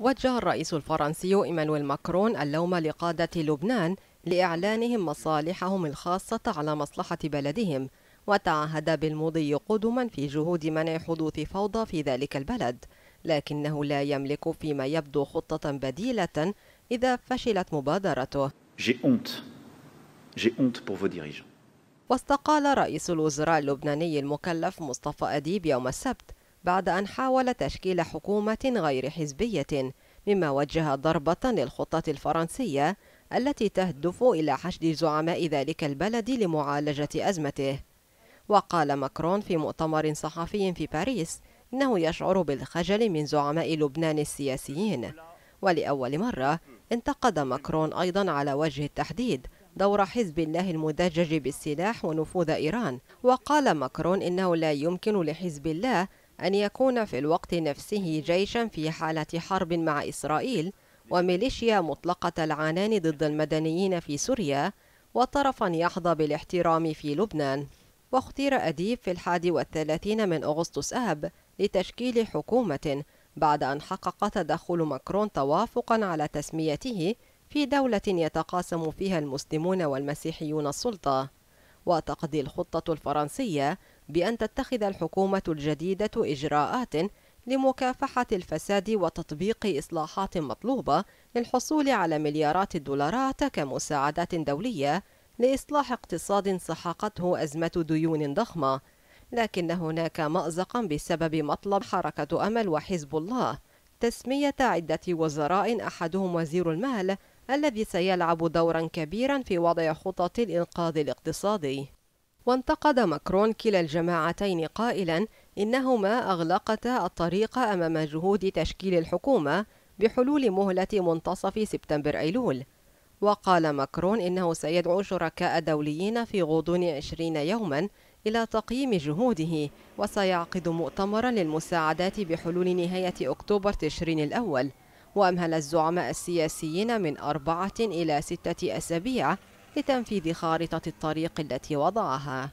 وجه الرئيس الفرنسي إيمانويل ماكرون اللوم لقادة لبنان لإعلانهم مصالحهم الخاصة على مصلحة بلدهم وتعهد بالمضي قدما في جهود منع حدوث فوضى في ذلك البلد لكنه لا يملك فيما يبدو خطة بديلة إذا فشلت مبادرته واستقال رئيس الوزراء اللبناني المكلف مصطفى أديب يوم السبت بعد أن حاول تشكيل حكومة غير حزبية مما وجه ضربة للخطة الفرنسية التي تهدف إلى حشد زعماء ذلك البلد لمعالجة أزمته وقال ماكرون في مؤتمر صحفي في باريس إنه يشعر بالخجل من زعماء لبنان السياسيين ولأول مرة انتقد ماكرون أيضا على وجه التحديد دور حزب الله المدجج بالسلاح ونفوذ إيران وقال ماكرون إنه لا يمكن لحزب الله أن يكون في الوقت نفسه جيشا في حالة حرب مع إسرائيل وميليشيا مطلقة العنان ضد المدنيين في سوريا وطرفا يحظى بالاحترام في لبنان واختير أديب في الحادي والثلاثين من أغسطس آب لتشكيل حكومة بعد أن حقق تدخل ماكرون توافقا على تسميته في دولة يتقاسم فيها المسلمون والمسيحيون السلطة وتقضي الخطة الفرنسية بأن تتخذ الحكومة الجديدة إجراءات لمكافحة الفساد وتطبيق إصلاحات مطلوبة للحصول على مليارات الدولارات كمساعدات دولية لإصلاح اقتصاد سحقته أزمة ديون ضخمة لكن هناك مأزقا بسبب مطلب حركة أمل وحزب الله تسمية عدة وزراء أحدهم وزير المال الذي سيلعب دورا كبيرا في وضع خطط الإنقاذ الاقتصادي وانتقد ماكرون كلا الجماعتين قائلا إنهما أغلقتا الطريق أمام جهود تشكيل الحكومة بحلول مهلة منتصف سبتمبر أيلول وقال ماكرون إنه سيدعو شركاء دوليين في غضون 20 يوما إلى تقييم جهوده وسيعقد مؤتمرا للمساعدات بحلول نهاية أكتوبر تشرين الأول وأمهل الزعماء السياسيين من أربعة إلى ستة أسابيع لتنفيذ خارطة الطريق التي وضعها